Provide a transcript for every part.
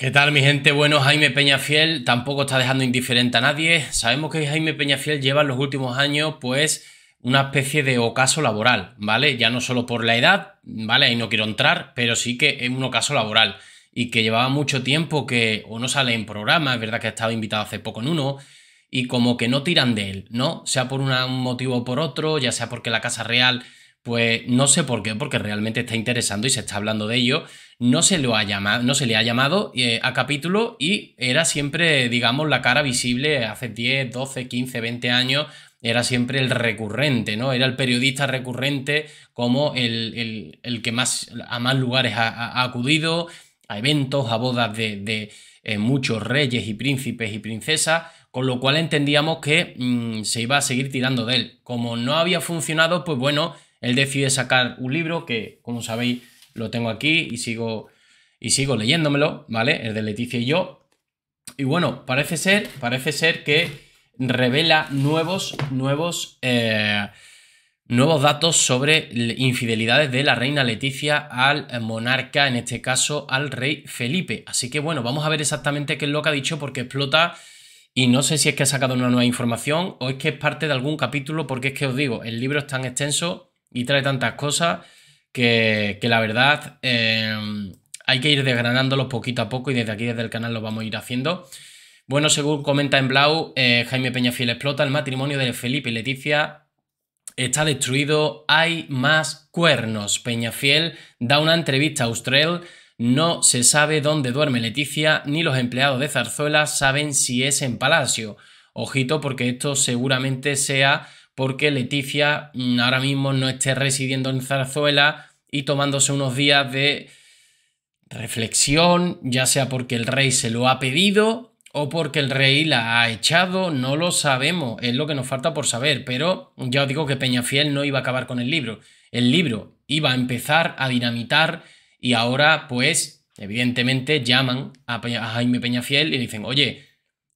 ¿Qué tal mi gente? Bueno, Jaime Peñafiel tampoco está dejando indiferente a nadie. Sabemos que Jaime Peñafiel lleva en los últimos años pues una especie de ocaso laboral, ¿vale? Ya no solo por la edad, ¿vale? Ahí no quiero entrar, pero sí que es un ocaso laboral y que llevaba mucho tiempo que o no sale en programa, es verdad que ha estado invitado hace poco en uno, y como que no tiran de él, ¿no? Sea por un motivo o por otro, ya sea porque la Casa Real, pues no sé por qué, porque realmente está interesando y se está hablando de ello, no se, lo ha llamado, no se le ha llamado eh, a capítulo y era siempre, digamos, la cara visible hace 10, 12, 15, 20 años era siempre el recurrente, ¿no? Era el periodista recurrente como el, que más a más lugares ha, acudido, a eventos, a bodas de, eh, muchos reyes y príncipes y princesas, con lo cual entendíamos que mm, se iba a seguir tirando de él. Como no había funcionado, pues bueno, él decide sacar un libro que, como sabéis, lo tengo aquí y sigo, y sigo leyéndomelo, ¿vale? El de Leticia y yo. Y bueno, parece ser, parece ser que revela nuevos, nuevos, eh, nuevos datos sobre infidelidades de la reina Leticia al monarca, en este caso al rey Felipe. Así que bueno, vamos a ver exactamente qué es lo que ha dicho porque explota y no sé si es que ha sacado una nueva información o es que es parte de algún capítulo porque es que os digo, el libro es tan extenso y trae tantas cosas que, la verdad em, hay que ir desgranándolo poquito a poco y desde aquí, desde el canal, lo vamos a ir haciendo. Bueno, según comenta en Blau, eh, Jaime Peñafiel explota el matrimonio de Felipe y Leticia. Está destruido, hay más cuernos. Peñafiel da una entrevista a Ustrel no se sabe dónde duerme Leticia, ni los empleados de Zarzuela saben si es en Palacio. Ojito porque esto seguramente sea porque Leticia mm, ahora mismo no esté residiendo en Zarzuela y tomándose unos días de reflexión, ya sea porque el rey se lo ha pedido o porque el rey la ha echado, no lo sabemos, es lo que nos falta por saber, pero ya os digo que Peñafiel no iba a acabar con el libro, el libro iba a empezar a dinamitar y ahora pues evidentemente llaman a, Jaime Peña Jaime Peñafiel y dicen, oye,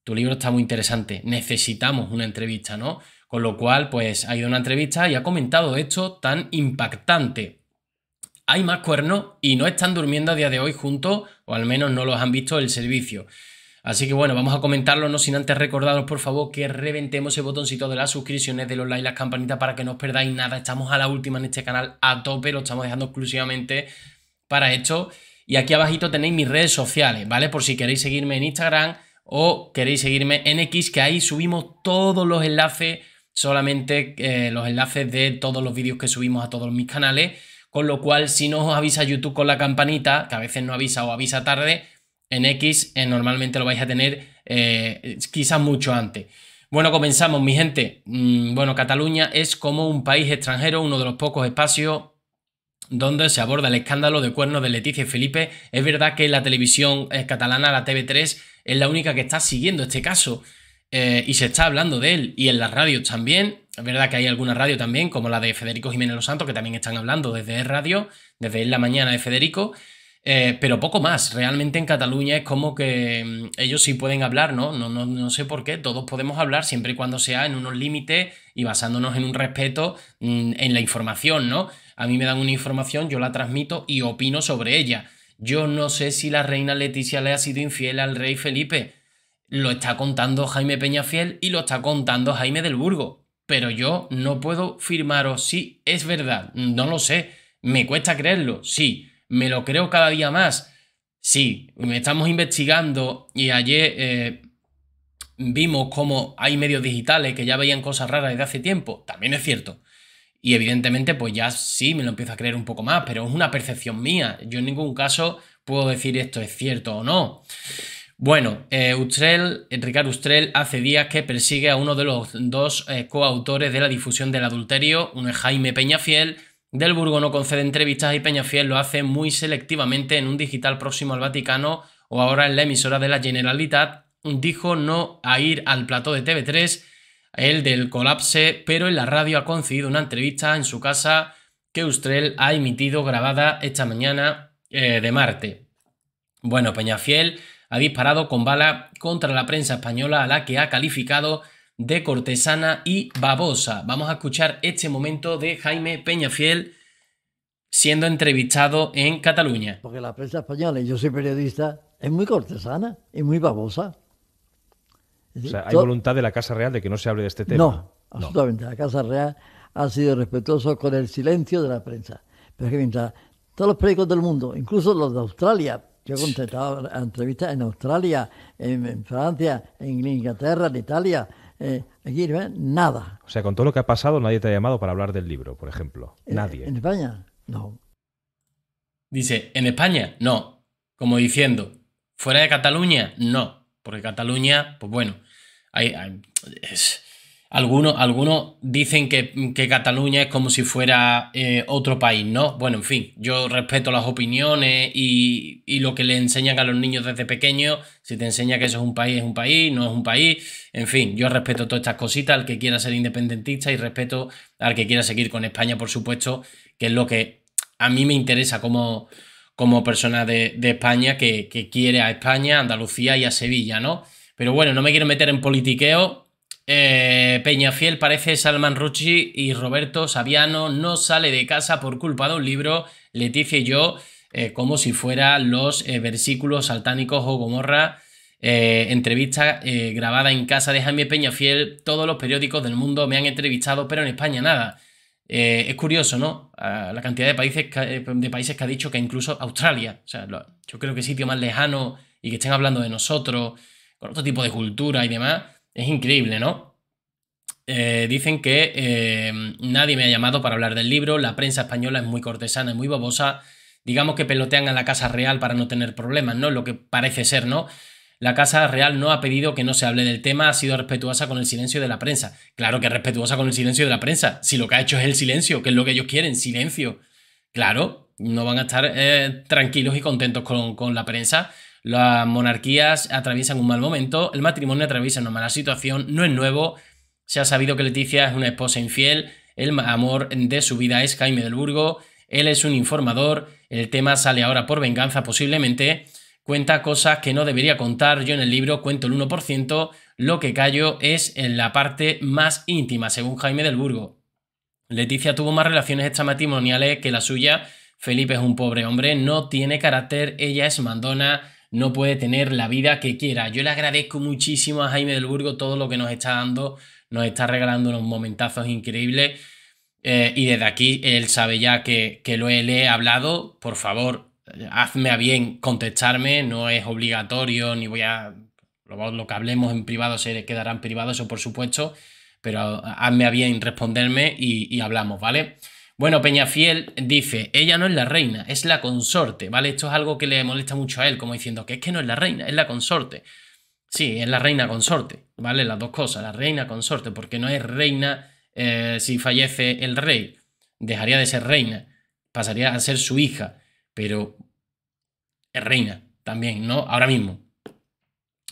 tu libro está muy interesante, necesitamos una entrevista, ¿no? Con lo cual, pues ha ido una entrevista y ha comentado esto tan impactante. Hay más cuernos y no están durmiendo a día de hoy juntos, o al menos no los han visto el servicio. Así que bueno, vamos a comentarlo, no sin antes recordaros por favor que reventemos el botoncito de las suscripciones de los likes, las campanitas para que no os perdáis nada. Estamos a la última en este canal a tope, lo estamos dejando exclusivamente para esto. Y aquí abajito tenéis mis redes sociales, ¿vale? Por si queréis seguirme en Instagram o queréis seguirme en X, que ahí subimos todos los enlaces solamente eh, los enlaces de todos los vídeos que subimos a todos mis canales, con lo cual si no os avisa YouTube con la campanita, que a veces no avisa o avisa tarde, en X eh, normalmente lo vais a tener eh, quizás mucho antes. Bueno, comenzamos, mi gente. Mm, bueno, Cataluña es como un país extranjero, uno de los pocos espacios donde se aborda el escándalo de cuernos de Leticia y Felipe. Es verdad que la televisión catalana, la TV3, es la única que está siguiendo este caso. Eh, y se está hablando de él y en las radios también. Es verdad que hay alguna radio también, como la de Federico Jiménez Los Santos, que también están hablando desde radio, desde la mañana de Federico, eh, pero poco más. Realmente en Cataluña es como que mm, ellos sí pueden hablar, ¿no? No, ¿no? no sé por qué, todos podemos hablar siempre y cuando sea en unos límites y basándonos en un respeto mm, en la información, ¿no? A mí me dan una información, yo la transmito y opino sobre ella. Yo no sé si la reina Leticia le ha sido infiel al rey Felipe lo está contando Jaime Peñafiel y lo está contando Jaime del Burgo. Pero yo no puedo firmaros si es verdad. No lo sé. Me cuesta creerlo. Sí. Me lo creo cada día más. Sí, me estamos investigando y ayer eh, vimos cómo hay medios digitales que ya veían cosas raras desde hace tiempo. También es cierto. Y evidentemente, pues ya sí, me lo empiezo a creer un poco más, pero es una percepción mía. Yo en ningún caso puedo decir esto es cierto o no. Bueno, eh, Ustrell, Ricardo Ustrell hace días que persigue a uno de los dos eh, coautores de la difusión del adulterio, un Jaime Peñafiel. Del Burgo no concede entrevistas y Peñafiel lo hace muy selectivamente en un digital próximo al Vaticano o ahora en la emisora de la Generalitat. Dijo no a ir al plató de TV3, el del colapse, pero en la radio ha concedido una entrevista en su casa que Ustrell ha emitido grabada esta mañana eh, de Marte. Bueno, Peñafiel ha disparado con bala contra la prensa española a la que ha calificado de cortesana y babosa. Vamos a escuchar este momento de Jaime Peñafiel siendo entrevistado en Cataluña. Porque la prensa española, y yo soy periodista, es muy cortesana y muy babosa. o sea, hay voluntad de la Casa Real de que no se hable de este tema. No, absolutamente. La Casa Real ha sido respetuosa con el silencio de la prensa. Pero es que mientras todos los periódicos del mundo, incluso los de Australia, yo he contestado entrevistas en Australia, en, Francia, en Inglaterra, en Italia. Eh, aquí no ¿eh? nada. O sea, con todo lo que ha pasado, nadie te ha llamado para hablar del libro, por ejemplo. Eh, nadie. ¿En España? No. Dice, ¿en España? No. Como diciendo, ¿fuera de Cataluña? No. Porque Cataluña, pues bueno, hay, algunos, algunos dicen que, Cataluña es como si fuera eh, otro país, ¿no? Bueno, en fin, yo respeto las opiniones y, lo que le enseñan a los niños desde pequeños. Si te enseña que eso es un país, es un país, no es un país. En fin, yo respeto todas estas cositas al que quiera ser independentista y respeto al que quiera seguir con España, por supuesto, que es lo que a mí me interesa como, como persona de, España que, que quiere a España, a Andalucía y a Sevilla, ¿no? Pero bueno, no me quiero meter en politiqueo eh, Peñafiel parece Salman Rucci y Roberto Saviano no sale de casa por culpa de un libro, Leticia y yo, eh, como si fuera los eh, versículos saltánicos o Gomorra. Eh, entrevista grabada en casa de Jaime Peñafiel. Todos los periódicos del mundo me han entrevistado, pero en España nada. es curioso, ¿no? la cantidad de países, que, de países que ha dicho que incluso Australia. O sea, yo creo que es sitio más lejano y que estén hablando de nosotros, con otro tipo de cultura y demás es increíble, ¿no? Eh, dicen que eh, nadie me ha llamado para hablar del libro, la prensa española es muy cortesana y muy babosa. digamos que pelotean a la Casa Real para no tener problemas, ¿no? Lo que parece ser, ¿no? La Casa Real no ha pedido que no se hable del tema, ha sido respetuosa con el silencio de la prensa. Claro que respetuosa con el silencio de la prensa, si lo que ha hecho es el silencio, que es lo que ellos quieren, silencio. Claro, no van a estar eh, tranquilos y contentos con, con la prensa las monarquías atraviesan un mal momento, el matrimonio atraviesa una mala situación, no es nuevo, se ha sabido que Leticia es una esposa infiel, el amor de su vida es Jaime del Burgo, él es un informador, el tema sale ahora por venganza posiblemente, cuenta cosas que no debería contar, yo en el libro cuento el 1%, lo que callo es en la parte más íntima, según Jaime del Burgo. Leticia tuvo más relaciones extramatrimoniales que la suya, Felipe es un pobre hombre, no tiene carácter, ella es mandona, no puede tener la vida que quiera. Yo le agradezco muchísimo a Jaime del Burgo todo lo que nos está dando, nos está regalando unos momentazos increíbles. Eh, y desde aquí, él sabe ya que, que lo he, le hablado. Por favor, hazme a bien contestarme, no es obligatorio, ni voy a... Lo, que hablemos en privado se quedarán privados, privado, eso por supuesto, pero hazme a bien responderme y hablamos, ¿vale? Bueno, Peñafiel dice, ella no es la reina, es la consorte, ¿vale? Esto es algo que le molesta mucho a él, como diciendo que es que no es la reina, es la consorte. Sí, es la reina consorte, ¿vale? Las dos cosas, la reina consorte, porque no es reina eh, si fallece el rey, dejaría de ser reina, pasaría a ser su hija, pero es reina también, ¿no? Ahora mismo.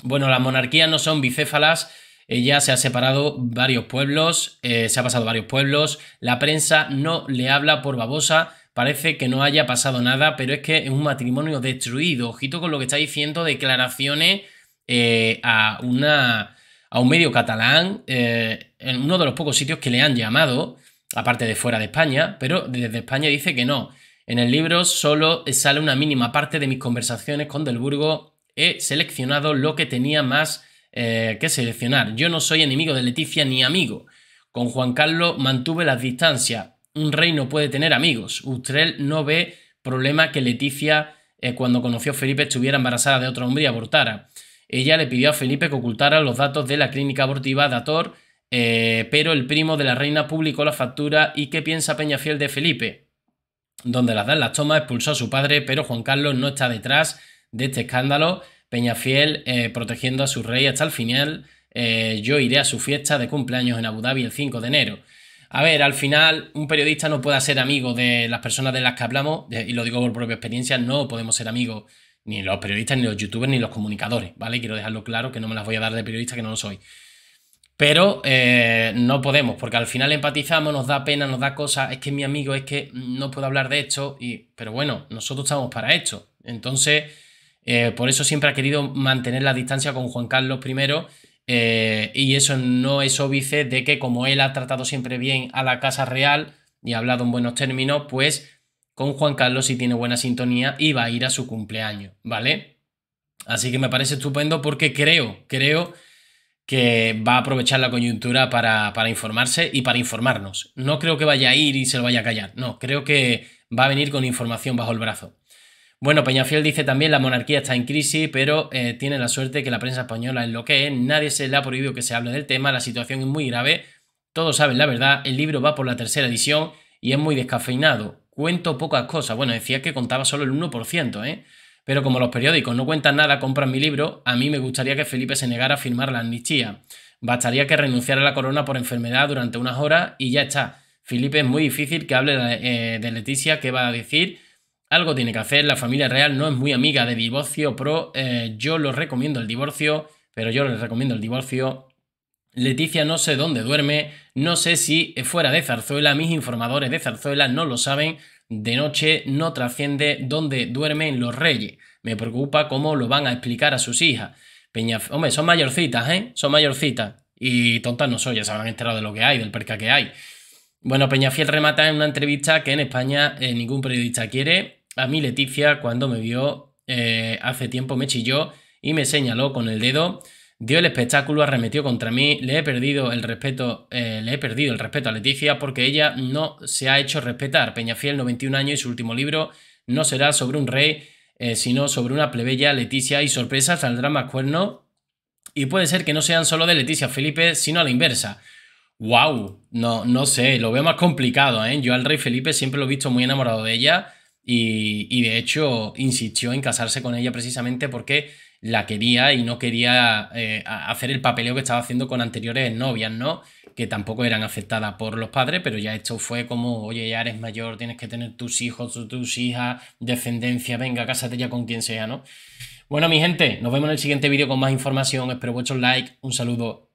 Bueno, las monarquías no son bicéfalas, ella se ha separado varios pueblos, eh, se ha pasado varios pueblos, la prensa no le habla por babosa, parece que no haya pasado nada, pero es que es un matrimonio destruido. Ojito con lo que está diciendo, declaraciones eh, a, una, a un medio catalán, eh, en uno de los pocos sitios que le han llamado, aparte de fuera de España, pero desde España dice que no. En el libro solo sale una mínima parte de mis conversaciones con Delburgo. He seleccionado lo que tenía más eh, que seleccionar. Yo no soy enemigo de Leticia ni amigo. Con Juan Carlos mantuve las distancias. Un rey no puede tener amigos. Ustrell no ve problema que Leticia, eh, cuando conoció a Felipe, estuviera embarazada de otro hombre y abortara. Ella le pidió a Felipe que ocultara los datos de la clínica abortiva Dator, eh, pero el primo de la reina publicó la factura y qué piensa Peñafiel de Felipe. Donde las dan las tomas, expulsó a su padre, pero Juan Carlos no está detrás de este escándalo Peñafiel Fiel eh, protegiendo a su rey hasta el final. Eh, yo iré a su fiesta de cumpleaños en Abu Dhabi el 5 de enero. A ver, al final un periodista no puede ser amigo de las personas de las que hablamos, y lo digo por propia experiencia, no podemos ser amigos ni los periodistas, ni los youtubers, ni los comunicadores, ¿vale? Quiero dejarlo claro que no me las voy a dar de periodista, que no lo soy. Pero eh, no podemos, porque al final empatizamos, nos da pena, nos da cosas, es que mi amigo, es que no puedo hablar de esto, y, pero bueno, nosotros estamos para esto. Entonces eh, por eso siempre ha querido mantener la distancia con Juan Carlos I eh, y eso no es óbice de que como él ha tratado siempre bien a la Casa Real y ha hablado en buenos términos, pues con Juan Carlos sí tiene buena sintonía y va a ir a su cumpleaños, ¿vale? Así que me parece estupendo porque creo, creo que va a aprovechar la coyuntura para, para informarse y para informarnos. No creo que vaya a ir y se lo vaya a callar, no, creo que va a venir con información bajo el brazo. Bueno, Peñafiel dice también la monarquía está en crisis, pero eh, tiene la suerte que la prensa española es lo que es, nadie se le ha prohibido que se hable del tema, la situación es muy grave, todos saben la verdad, el libro va por la tercera edición y es muy descafeinado, cuento pocas cosas, bueno, decía que contaba solo el 1%, ¿eh? Pero como los periódicos no cuentan nada, compran mi libro, a mí me gustaría que Felipe se negara a firmar la amnistía. Bastaría que renunciara a la corona por enfermedad durante unas horas y ya está. Felipe es muy difícil que hable eh, de, Leticia, qué va a decir, algo tiene que hacer, la familia real no es muy amiga de divorcio pero eh, yo lo recomiendo el divorcio, pero yo les recomiendo el divorcio. Leticia no sé dónde duerme, no sé si fuera de Zarzuela, mis informadores de Zarzuela no lo saben, de noche no trasciende dónde duermen los reyes. Me preocupa cómo lo van a explicar a sus hijas. Peña, hombre, son mayorcitas, ¿eh? Son mayorcitas. Y tontas no soy, ya se habrán enterado de lo que hay, del perca que hay. Bueno, Peñafiel remata en una entrevista que en España eh, ningún periodista quiere, a mí Leticia, cuando me vio eh, hace tiempo, me chilló y me señaló con el dedo. Dio el espectáculo, arremetió contra mí, le he perdido el respeto, eh, le he perdido el respeto a Leticia porque ella no se ha hecho respetar. Peñafiel, 91 años, y su último libro no será sobre un rey, eh, sino sobre una plebeya Leticia y sorpresa saldrá más cuerno. Y puede ser que no sean solo de Leticia Felipe, sino a la inversa. ¡Wow! No, no sé, lo veo más complicado, ¿eh? Yo al rey Felipe siempre lo he visto muy enamorado de ella y, de hecho insistió en casarse con ella precisamente porque la quería y no quería eh, hacer el papeleo que estaba haciendo con anteriores novias, ¿no? Que tampoco eran aceptadas por los padres, pero ya esto fue como, oye, ya eres mayor, tienes que tener tus hijos, tus, tus hijas, descendencia, venga, cásate ya con quien sea, ¿no? Bueno, mi gente, nos vemos en el siguiente vídeo con más información, espero vuestros likes, un saludo